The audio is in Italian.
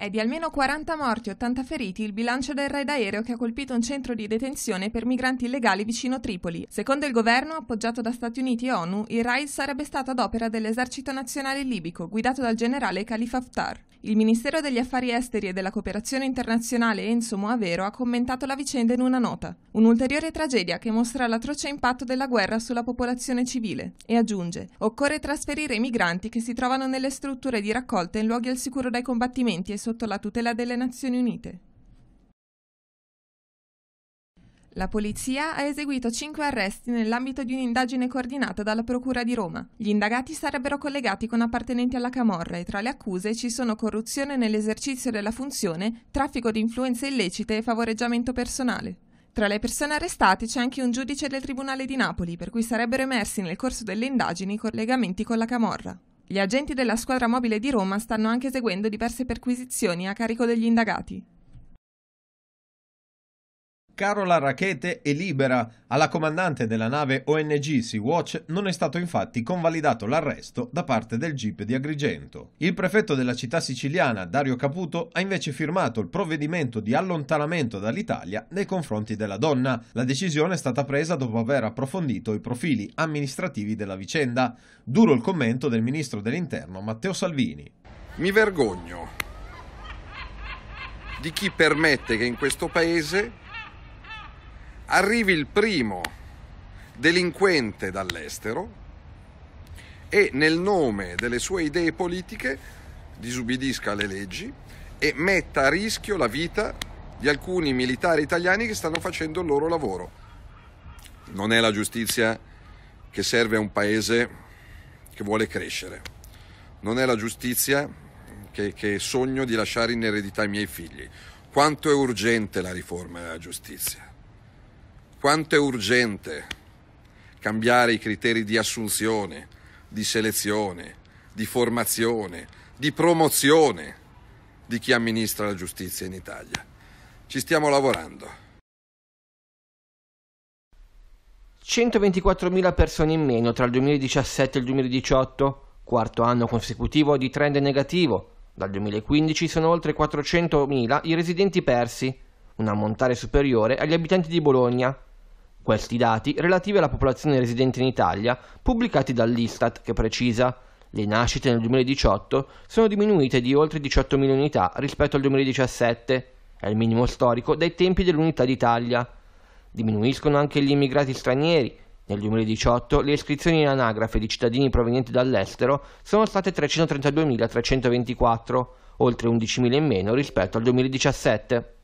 È di almeno 40 morti e 80 feriti il bilancio del raid aereo che ha colpito un centro di detenzione per migranti illegali vicino Tripoli. Secondo il governo, appoggiato da Stati Uniti e ONU, il raid sarebbe stato ad opera dell'esercito nazionale libico, guidato dal generale Khalifa Haftar. Il Ministero degli Affari Esteri e della Cooperazione Internazionale Enzo Moavero ha commentato la vicenda in una nota. Un'ulteriore tragedia che mostra l'atroce impatto della guerra sulla popolazione civile. E aggiunge, occorre trasferire i migranti che si trovano nelle strutture di raccolta in luoghi al sicuro dai combattimenti e sotto la tutela delle Nazioni Unite. La polizia ha eseguito cinque arresti nell'ambito di un'indagine coordinata dalla Procura di Roma. Gli indagati sarebbero collegati con appartenenti alla Camorra e tra le accuse ci sono corruzione nell'esercizio della funzione, traffico di influenze illecite e favoreggiamento personale. Tra le persone arrestate c'è anche un giudice del Tribunale di Napoli, per cui sarebbero emersi nel corso delle indagini collegamenti con la Camorra. Gli agenti della squadra mobile di Roma stanno anche eseguendo diverse perquisizioni a carico degli indagati. Carola Rachete è libera. Alla comandante della nave ONG Sea-Watch non è stato infatti convalidato l'arresto da parte del GIP di Agrigento. Il prefetto della città siciliana, Dario Caputo, ha invece firmato il provvedimento di allontanamento dall'Italia nei confronti della donna. La decisione è stata presa dopo aver approfondito i profili amministrativi della vicenda. Duro il commento del ministro dell'Interno Matteo Salvini. Mi vergogno di chi permette che in questo paese arrivi il primo delinquente dall'estero e nel nome delle sue idee politiche disubbidisca le leggi e metta a rischio la vita di alcuni militari italiani che stanno facendo il loro lavoro. Non è la giustizia che serve a un paese che vuole crescere, non è la giustizia che, che sogno di lasciare in eredità ai miei figli. Quanto è urgente la riforma della giustizia? quanto è urgente cambiare i criteri di assunzione, di selezione, di formazione, di promozione di chi amministra la giustizia in Italia. Ci stiamo lavorando. 124.000 persone in meno tra il 2017 e il 2018, quarto anno consecutivo di trend negativo. Dal 2015 sono oltre 400.000 i residenti persi, un ammontare superiore agli abitanti di Bologna, questi dati relativi alla popolazione residente in Italia, pubblicati dall'Istat, che precisa le nascite nel 2018 sono diminuite di oltre 18.000 unità rispetto al 2017, è il minimo storico dai tempi dell'Unità d'Italia. Diminuiscono anche gli immigrati stranieri. Nel 2018 le iscrizioni in anagrafe di cittadini provenienti dall'estero sono state 332.324, oltre 11.000 in meno rispetto al 2017.